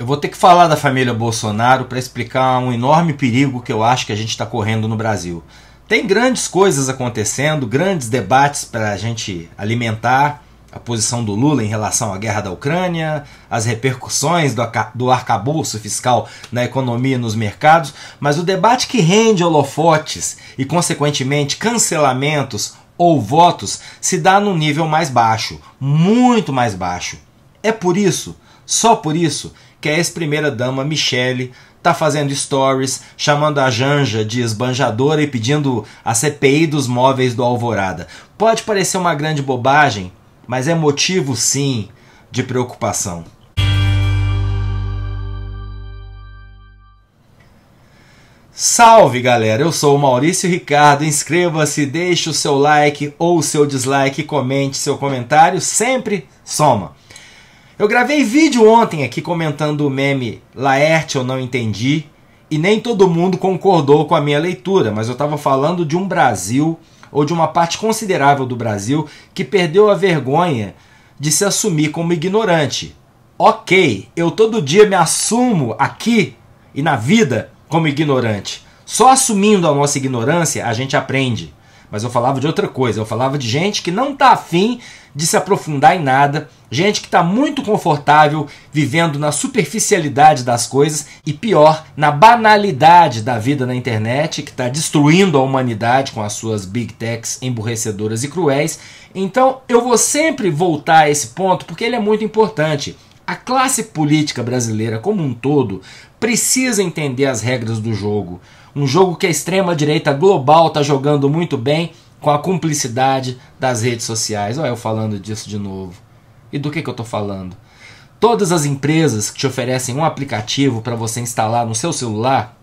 Eu vou ter que falar da família Bolsonaro para explicar um enorme perigo que eu acho que a gente está correndo no Brasil. Tem grandes coisas acontecendo, grandes debates para a gente alimentar a posição do Lula em relação à guerra da Ucrânia, as repercussões do, do arcabouço fiscal na economia e nos mercados, mas o debate que rende holofotes e, consequentemente, cancelamentos ou votos se dá num nível mais baixo, muito mais baixo. É por isso, só por isso, que a ex-primeira-dama Michele tá fazendo stories, chamando a Janja de esbanjadora e pedindo a CPI dos móveis do Alvorada. Pode parecer uma grande bobagem, mas é motivo sim de preocupação. Salve galera, eu sou o Maurício Ricardo. Inscreva-se, deixe o seu like ou o seu dislike, comente seu comentário, sempre soma. Eu gravei vídeo ontem aqui comentando o meme Laerte eu não entendi e nem todo mundo concordou com a minha leitura, mas eu estava falando de um Brasil ou de uma parte considerável do Brasil que perdeu a vergonha de se assumir como ignorante. Ok, eu todo dia me assumo aqui e na vida como ignorante. Só assumindo a nossa ignorância a gente aprende mas eu falava de outra coisa. Eu falava de gente que não está afim de se aprofundar em nada, gente que está muito confortável vivendo na superficialidade das coisas e, pior, na banalidade da vida na internet, que está destruindo a humanidade com as suas big techs emburrecedoras e cruéis. Então eu vou sempre voltar a esse ponto porque ele é muito importante. A classe política brasileira como um todo precisa entender as regras do jogo. Um jogo que a extrema-direita global está jogando muito bem com a cumplicidade das redes sociais. Olha eu falando disso de novo. E do que, que eu estou falando? Todas as empresas que te oferecem um aplicativo para você instalar no seu celular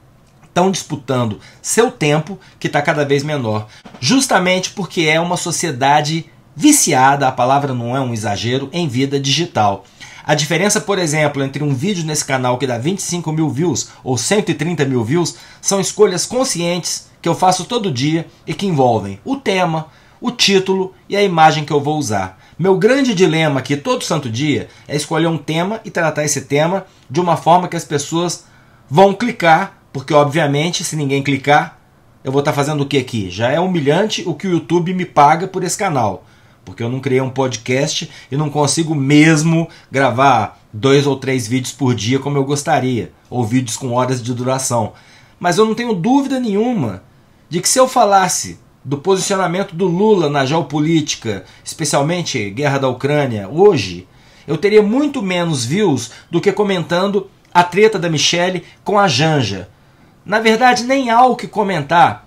estão disputando seu tempo, que está cada vez menor, justamente porque é uma sociedade viciada a palavra não é um exagero em vida digital. A diferença, por exemplo, entre um vídeo nesse canal que dá 25 mil views ou 130 mil views são escolhas conscientes que eu faço todo dia e que envolvem o tema, o título e a imagem que eu vou usar. Meu grande dilema aqui todo santo dia é escolher um tema e tratar esse tema de uma forma que as pessoas vão clicar, porque obviamente se ninguém clicar, eu vou estar tá fazendo o que aqui? Já é humilhante o que o YouTube me paga por esse canal porque eu não criei um podcast e não consigo mesmo gravar dois ou três vídeos por dia como eu gostaria, ou vídeos com horas de duração. Mas eu não tenho dúvida nenhuma de que se eu falasse do posicionamento do Lula na geopolítica, especialmente guerra da Ucrânia, hoje, eu teria muito menos views do que comentando a treta da Michelle com a Janja. Na verdade, nem há o que comentar,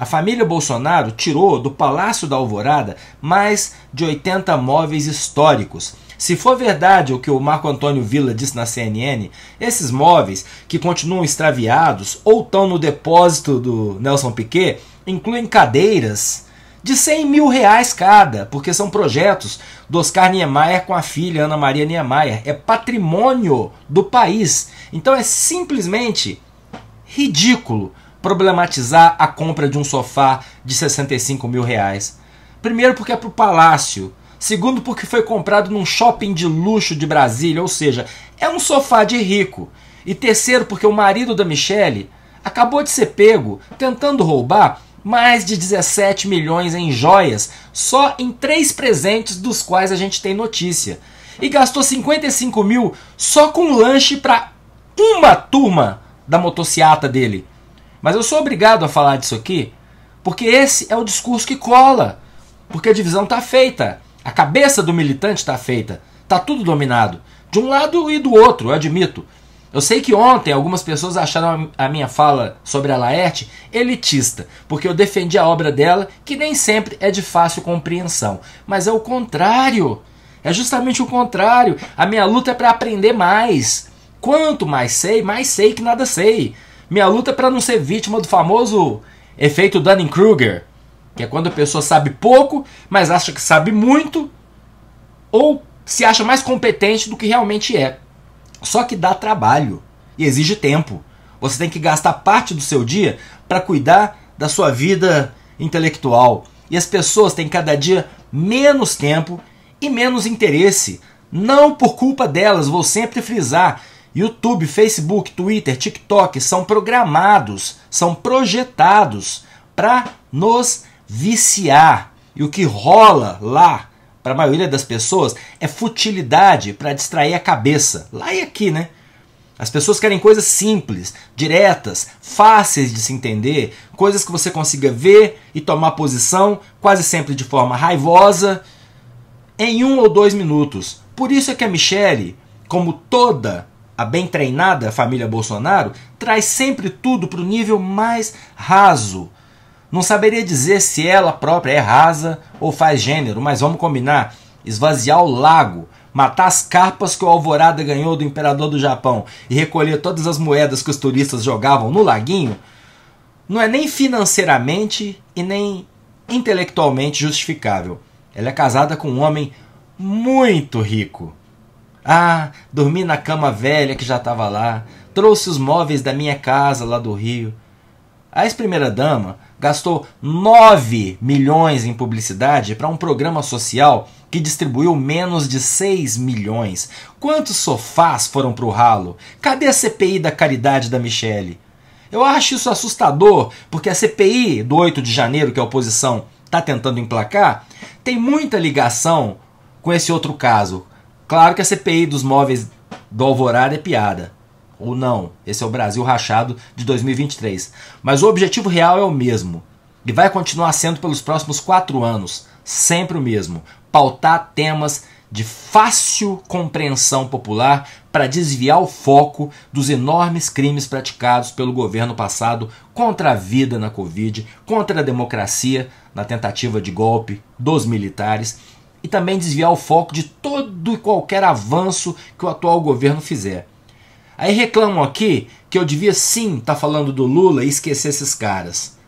a família Bolsonaro tirou do Palácio da Alvorada mais de 80 móveis históricos. Se for verdade o que o Marco Antônio Villa disse na CNN, esses móveis, que continuam extraviados ou estão no depósito do Nelson Piquet, incluem cadeiras de 100 mil reais cada, porque são projetos do Oscar Niemeyer com a filha Ana Maria Niemeyer. É patrimônio do país. Então é simplesmente ridículo problematizar a compra de um sofá de 65 mil reais. Primeiro, porque é para o palácio. Segundo, porque foi comprado num shopping de luxo de Brasília, ou seja, é um sofá de rico. E terceiro, porque o marido da Michelle acabou de ser pego tentando roubar mais de 17 milhões em joias, só em três presentes dos quais a gente tem notícia. E gastou 55 mil só com lanche para uma turma da motociata dele. Mas eu sou obrigado a falar disso aqui, porque esse é o discurso que cola. Porque a divisão está feita, a cabeça do militante está feita, está tudo dominado. De um lado e do outro, eu admito. Eu sei que ontem algumas pessoas acharam a minha fala sobre a Laerte elitista, porque eu defendi a obra dela, que nem sempre é de fácil compreensão. Mas é o contrário. É justamente o contrário. A minha luta é para aprender mais. Quanto mais sei, mais sei que nada sei. Minha luta é para não ser vítima do famoso efeito Dunning-Kruger, que é quando a pessoa sabe pouco, mas acha que sabe muito, ou se acha mais competente do que realmente é. Só que dá trabalho e exige tempo. Você tem que gastar parte do seu dia para cuidar da sua vida intelectual. E as pessoas têm cada dia menos tempo e menos interesse. Não por culpa delas, vou sempre frisar. YouTube, Facebook, Twitter, TikTok são programados, são projetados para nos viciar. E o que rola lá, para a maioria das pessoas, é futilidade para distrair a cabeça. Lá e aqui, né? As pessoas querem coisas simples, diretas, fáceis de se entender, coisas que você consiga ver e tomar posição, quase sempre de forma raivosa, em um ou dois minutos. Por isso é que a Michelle, como toda a bem treinada família Bolsonaro traz sempre tudo para o nível mais raso. Não saberia dizer se ela própria é rasa ou faz gênero, mas vamos combinar: esvaziar o lago, matar as carpas que o Alvorada ganhou do imperador do Japão e recolher todas as moedas que os turistas jogavam no laguinho, não é nem financeiramente e nem intelectualmente justificável. Ela é casada com um homem muito rico ah, dormi na cama velha que já estava lá. Trouxe os móveis da minha casa lá do Rio. A ex-primeira-dama gastou 9 milhões em publicidade para um programa social que distribuiu menos de 6 milhões. Quantos sofás foram para o ralo? Cadê a CPI da caridade da Michelle? Eu acho isso assustador, porque a CPI do 8 de janeiro, que a oposição está tentando emplacar, tem muita ligação com esse outro caso, Claro que a CPI dos móveis do Alvorada é piada. Ou não, esse é o Brasil rachado de 2023. Mas o objetivo real é o mesmo. E vai continuar sendo pelos próximos quatro anos. Sempre o mesmo. Pautar temas de fácil compreensão popular para desviar o foco dos enormes crimes praticados pelo governo passado contra a vida na Covid, contra a democracia, na tentativa de golpe dos militares e também desviar o foco de todo e qualquer avanço que o atual governo fizer. Aí reclamam aqui que eu devia sim estar tá falando do Lula e esquecer esses caras.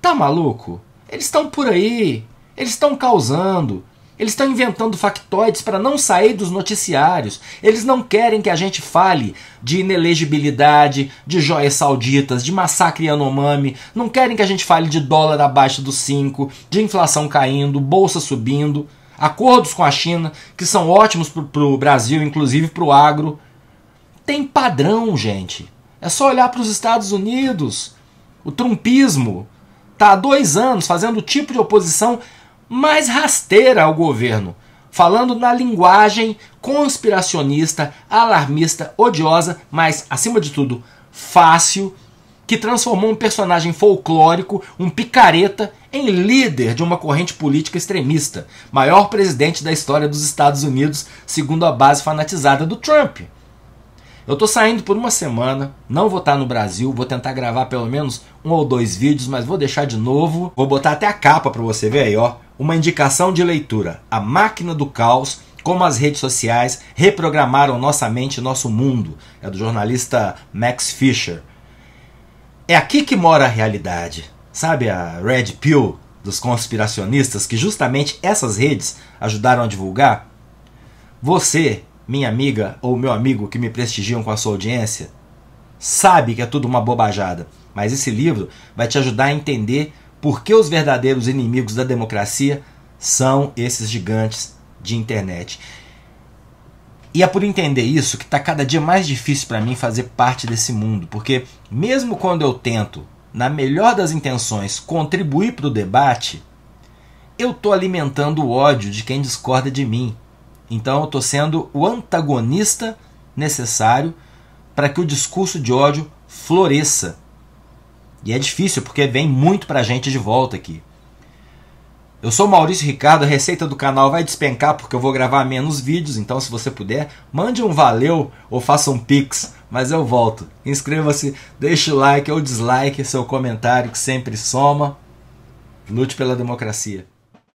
Tá maluco? Eles estão por aí, eles estão causando, eles estão inventando factoides para não sair dos noticiários. Eles não querem que a gente fale de inelegibilidade, de joias sauditas, de massacre Yanomami. Não querem que a gente fale de dólar abaixo dos 5, de inflação caindo, bolsa subindo, acordos com a China, que são ótimos para o Brasil, inclusive para o agro. Tem padrão, gente. É só olhar para os Estados Unidos. O trumpismo está há dois anos fazendo o tipo de oposição mais rasteira ao governo, falando na linguagem conspiracionista, alarmista, odiosa, mas, acima de tudo, fácil, que transformou um personagem folclórico, um picareta, em líder de uma corrente política extremista, maior presidente da história dos Estados Unidos, segundo a base fanatizada do Trump. Eu tô saindo por uma semana, não vou estar tá no Brasil, vou tentar gravar pelo menos um ou dois vídeos, mas vou deixar de novo. Vou botar até a capa para você ver aí, ó uma indicação de leitura: A Máquina do Caos. Como as redes sociais reprogramaram nossa mente e nosso mundo. É do jornalista Max Fisher. É aqui que mora a realidade. Sabe a Red Pill dos conspiracionistas que justamente essas redes ajudaram a divulgar? Você, minha amiga ou meu amigo que me prestigiam com a sua audiência, sabe que é tudo uma bobajada, mas esse livro vai te ajudar a entender porque os verdadeiros inimigos da democracia são esses gigantes de internet. E é por entender isso que está cada dia mais difícil para mim fazer parte desse mundo, porque mesmo quando eu tento, na melhor das intenções, contribuir para o debate, eu estou alimentando o ódio de quem discorda de mim. Então eu estou sendo o antagonista necessário para que o discurso de ódio floresça e é difícil porque vem muito pra gente de volta aqui. Eu sou Maurício Ricardo, a receita do canal vai despencar porque eu vou gravar menos vídeos, então se você puder, mande um valeu ou faça um pix, mas eu volto. Inscreva-se, deixe o like ou dislike, seu comentário que sempre soma. Lute pela democracia.